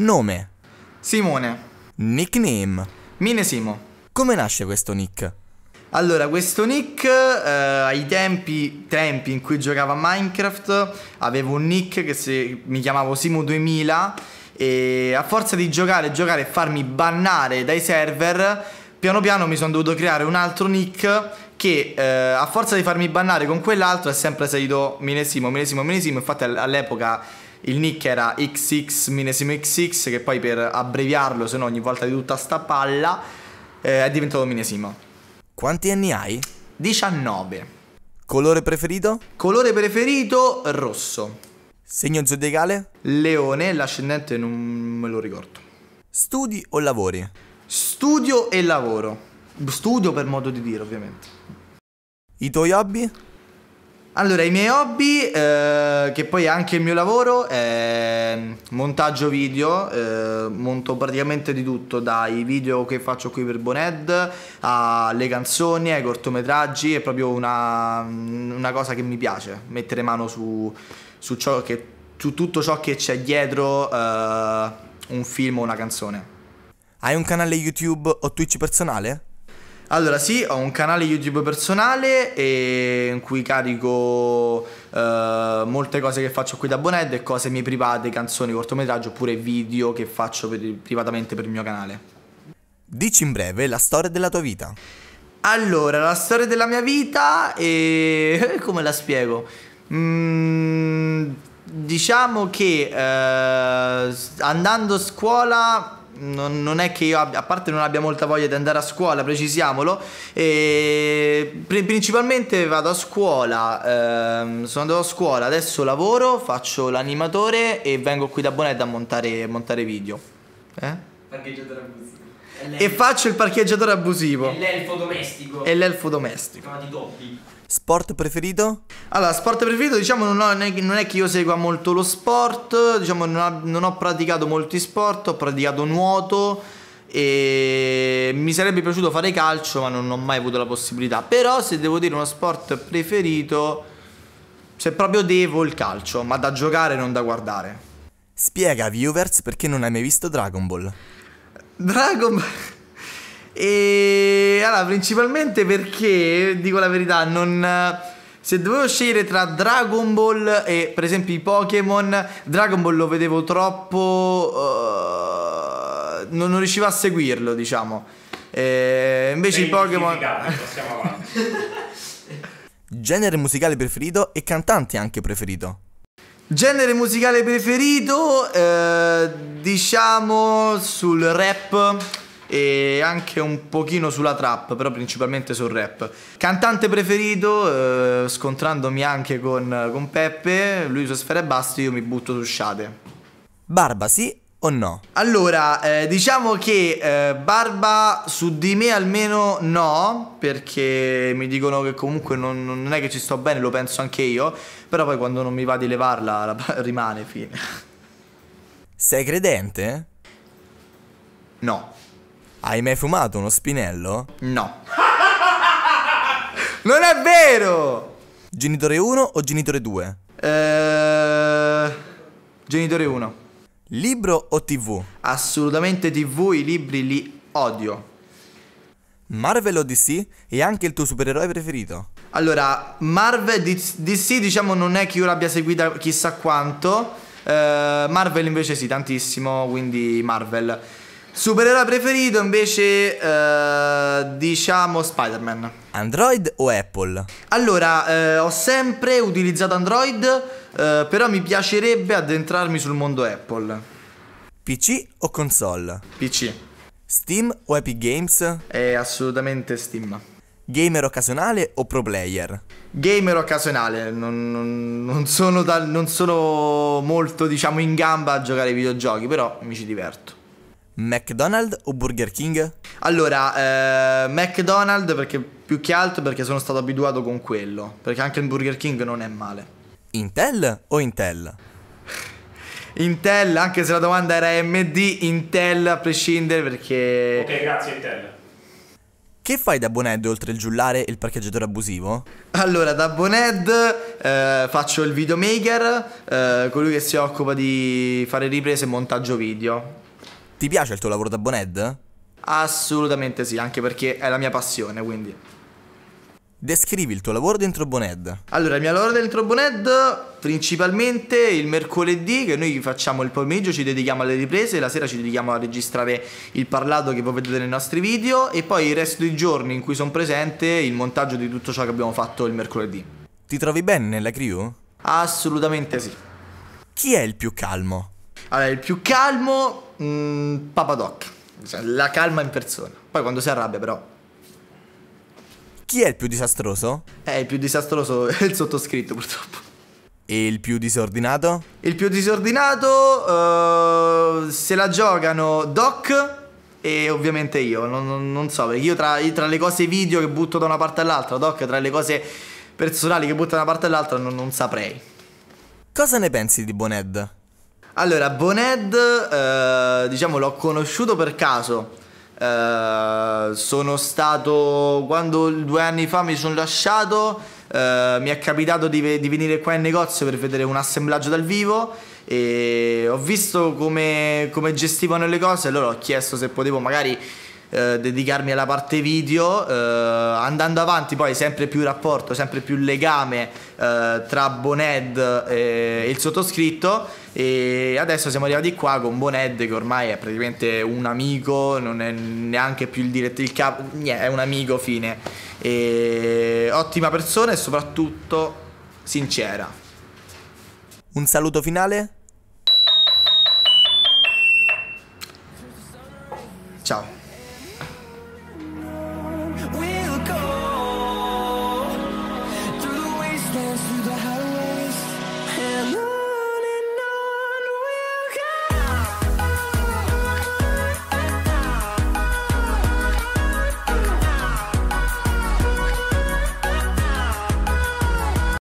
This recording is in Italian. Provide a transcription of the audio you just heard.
Nome. Simone. Nickname. Minesimo. Come nasce questo nick? Allora, questo nick eh, ai tempi, tempi, in cui giocavo a Minecraft avevo un nick che si, mi chiamavo Simo2000 e a forza di giocare, giocare e farmi bannare dai server, piano piano mi sono dovuto creare un altro nick che eh, a forza di farmi bannare con quell'altro è sempre salito Minesimo, Minesimo, Minesimo, infatti all'epoca il nick era XX minesimo XX che poi per abbreviarlo se no ogni volta di tutta sta palla eh, è diventato millesimo. Quanti anni hai? 19. Colore preferito? Colore preferito rosso. Segno zodiacale? Leone, l'ascendente non me lo ricordo. Studi o lavori? Studio e lavoro. Studio per modo di dire, ovviamente. I tuoi hobby? Allora, i miei hobby, eh, che poi è anche il mio lavoro, è montaggio video, eh, monto praticamente di tutto, dai video che faccio qui per Boned, alle canzoni, ai cortometraggi, è proprio una, una cosa che mi piace, mettere mano su, su, che, su tutto ciò che c'è dietro eh, un film o una canzone. Hai un canale YouTube o Twitch personale? Allora sì, ho un canale YouTube personale in cui carico eh, molte cose che faccio qui da Boned e cose mie private, canzoni, cortometraggi oppure video che faccio per, privatamente per il mio canale. Dici in breve la storia della tua vita. Allora, la storia della mia vita e... come la spiego? Mm, diciamo che eh, andando a scuola non, non, è che io abbia, a parte non abbia molta voglia di andare a scuola, precisiamolo, e principalmente vado a scuola, ehm, sono andato a scuola, adesso lavoro, faccio l'animatore e vengo qui da Bonetta a montare, montare video. Eh? Parcheggio della musica. E faccio il parcheggiatore abusivo. E l'elfo domestico. E l'elfo domestico. Chiamati Dobby. Sport preferito? Allora, sport preferito diciamo non, ho, non, è che io segua molto lo sport, diciamo non, ho, non ho praticato molti sport, ho praticato nuoto e mi sarebbe piaciuto fare calcio ma non ho mai avuto la possibilità. Però se devo dire uno sport preferito, se proprio devo il calcio, ma da giocare non da guardare. Spiega viewers perché non hai mai visto Dragon Ball. Dragon Ball. E allora, principalmente perché, dico la verità, non... Se dovevo scegliere tra Dragon Ball e per esempio i Pokémon, Dragon Ball lo vedevo troppo... Uh, non, non, riuscivo a seguirlo, diciamo. E invece Sei i Pokémon... Genere musicale preferito e cantante anche preferito. Genere musicale preferito, eh, diciamo sul rap e anche un pochino sulla trap, però principalmente sul rap. Cantante preferito, eh, scontrandomi anche con, con Peppe, lui su Sfera e Basti, io mi butto su Shade. Barbasi o no? Allora, eh, diciamo che eh, barba su di me almeno no, perché mi dicono che comunque non, non, è che ci sto bene, lo penso anche io, però poi quando non mi va di levarla la, rimane, fine. Sei credente? No. Hai mai fumato uno spinello? No. non è vero! Genitore 1 o genitore 2? Eh, genitore 1. Libro o TV? Assolutamente TV, i libri li odio. Marvel o DC? E anche il tuo supereroe preferito? Allora, Marvel, DC diciamo non è che io l'abbia seguita chissà quanto, uh, Marvel invece sì, tantissimo, quindi Marvel. Supereroe preferito invece eh, diciamo Spider-Man. Android o Apple? Allora, eh, ho sempre utilizzato Android, eh, però mi piacerebbe addentrarmi sul mondo Apple. PC o console? PC. Steam o Epic Games? È assolutamente Steam. Gamer occasionale o pro player? Gamer occasionale, non, non, non, sono, da, non sono molto diciamo in gamba a giocare ai videogiochi, però mi ci diverto. McDonald's o Burger King? Allora, eh, McDonald's perché più che altro perché sono stato abituato con quello, perché anche il Burger King non è male. Intel o Intel? Intel, anche se la domanda era AMD, Intel a prescindere perché... Ok, grazie Intel. Che fai da Boned oltre il giullare e il parcheggiatore abusivo? Allora, da Boned eh, faccio il videomaker, eh, colui che si occupa di fare riprese e montaggio video. Ti piace il tuo lavoro da Boned? Assolutamente sì, anche perché è la mia passione, quindi. Descrivi il tuo lavoro dentro Boned. Allora, il mio lavoro dentro Boned principalmente il mercoledì che noi facciamo il pomeriggio, ci dedichiamo alle riprese, la sera ci dedichiamo a registrare il parlato che voi vedete nei nostri video e poi il resto dei giorni in cui sono presente il montaggio di tutto ciò che abbiamo fatto il mercoledì. Ti trovi bene nella crew? Assolutamente sì. Chi è il più calmo? Allora, il più calmo, mm, Papadoc. Esatto. La calma in persona. Poi quando si arrabbia, però. Chi è il più disastroso? Eh, il più disastroso è il sottoscritto, purtroppo. E il più disordinato? Il più disordinato uh, se la giocano Doc e ovviamente io. Non, non, non so, perché io tra, io tra, le cose video che butto da una parte all'altra, Doc tra le cose personali che butto da una parte all'altra, non, non saprei. Cosa ne pensi di Boned? Allora, Boned, eh, diciamo, l'ho conosciuto per caso. Eh, sono stato quando due anni fa mi sono lasciato. Eh, mi è capitato di, di, venire qua in negozio per vedere un assemblaggio dal vivo e ho visto come, come gestivano le cose. Allora ho chiesto se potevo magari eh, dedicarmi alla parte video, eh, andando avanti poi sempre più rapporto, sempre più legame eh, tra Boned e il sottoscritto e adesso siamo arrivati qua con Boned che ormai è praticamente un amico, non è neanche più il direttore, il capo, niente, è un amico fine. E, ottima persona e soprattutto sincera. Un saluto finale? Ciao.